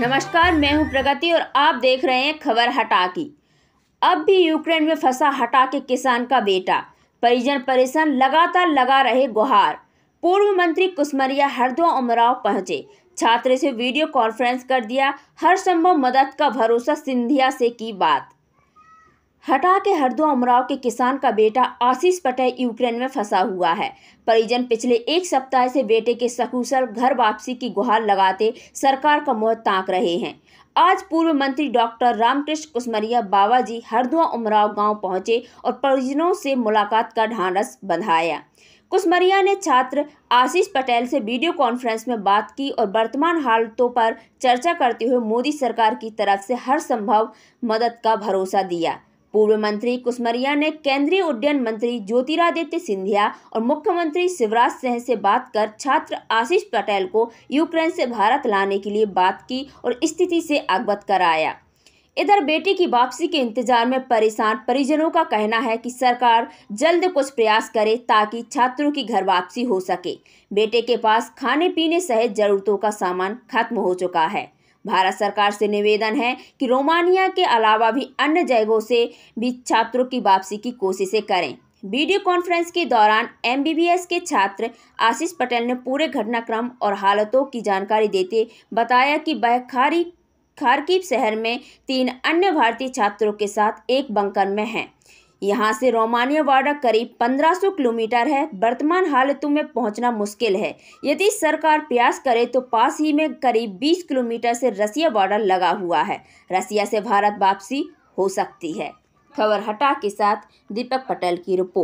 नमस्कार मैं हूं प्रगति और आप देख रहे हैं खबर हटा की अब भी यूक्रेन में फंसा हटा के किसान का बेटा परिजन परेशान लगातार लगा रहे गुहार पूर्व मंत्री कुसमरिया हरदो उमराव पहुंचे छात्र से वीडियो कॉन्फ्रेंस कर दिया हर संभव मदद का भरोसा सिंधिया से की बात हटा के हरदो अमराव के किसान का बेटा आशीष पटेल यूक्रेन में फंसा हुआ है परिजन पिछले एक सप्ताह से बेटे के सकुशल घर वापसी की गुहार लगाते सरकार का मोह ताक रहे हैं आज पूर्व मंत्री डॉक्टर रामकृष्ण कुसमरिया बाबा जी हरदुआ उमराव गांव पहुंचे और परिजनों से मुलाकात का ढांढस बंधाया कुसमरिया ने छात्र आशीष पटेल से वीडियो कॉन्फ्रेंस में बात की और वर्तमान हालतों पर चर्चा करते हुए मोदी सरकार की तरफ से हर संभव मदद का भरोसा दिया पूर्व मंत्री कुसमरिया ने केंद्रीय उड्डयन मंत्री ज्योतिरादित्य सिंधिया और मुख्यमंत्री शिवराज सिंह से बात कर छात्र आशीष पटेल को यूक्रेन से भारत लाने के लिए बात की और स्थिति से अवगत कराया इधर बेटी की वापसी के इंतजार में परेशान परिजनों का कहना है कि सरकार जल्द कुछ प्रयास करे ताकि छात्रों की घर वापसी हो सके बेटे के पास खाने पीने सहित जरूरतों का सामान खत्म हो चुका है भारत सरकार से निवेदन है कि रोमानिया के अलावा भी अन्य जगहों से भी छात्रों की वापसी की कोशिशें करें वीडियो कॉन्फ्रेंस के दौरान एमबीबीएस के छात्र आशीष पटेल ने पूरे घटनाक्रम और हालतों की जानकारी देते बताया कि वह खारी खारकीब शहर में तीन अन्य भारतीय छात्रों के साथ एक बंकर में हैं यहाँ से रोमानिया वाडा करीब 1500 किलोमीटर है वर्तमान हालतों में पहुँचना मुश्किल है यदि सरकार प्रयास करे तो पास ही में करीब 20 किलोमीटर से रसिया बॉर्डर लगा हुआ है रसिया से भारत वापसी हो सकती है खबर हटा के साथ दीपक पटेल की रिपोर्ट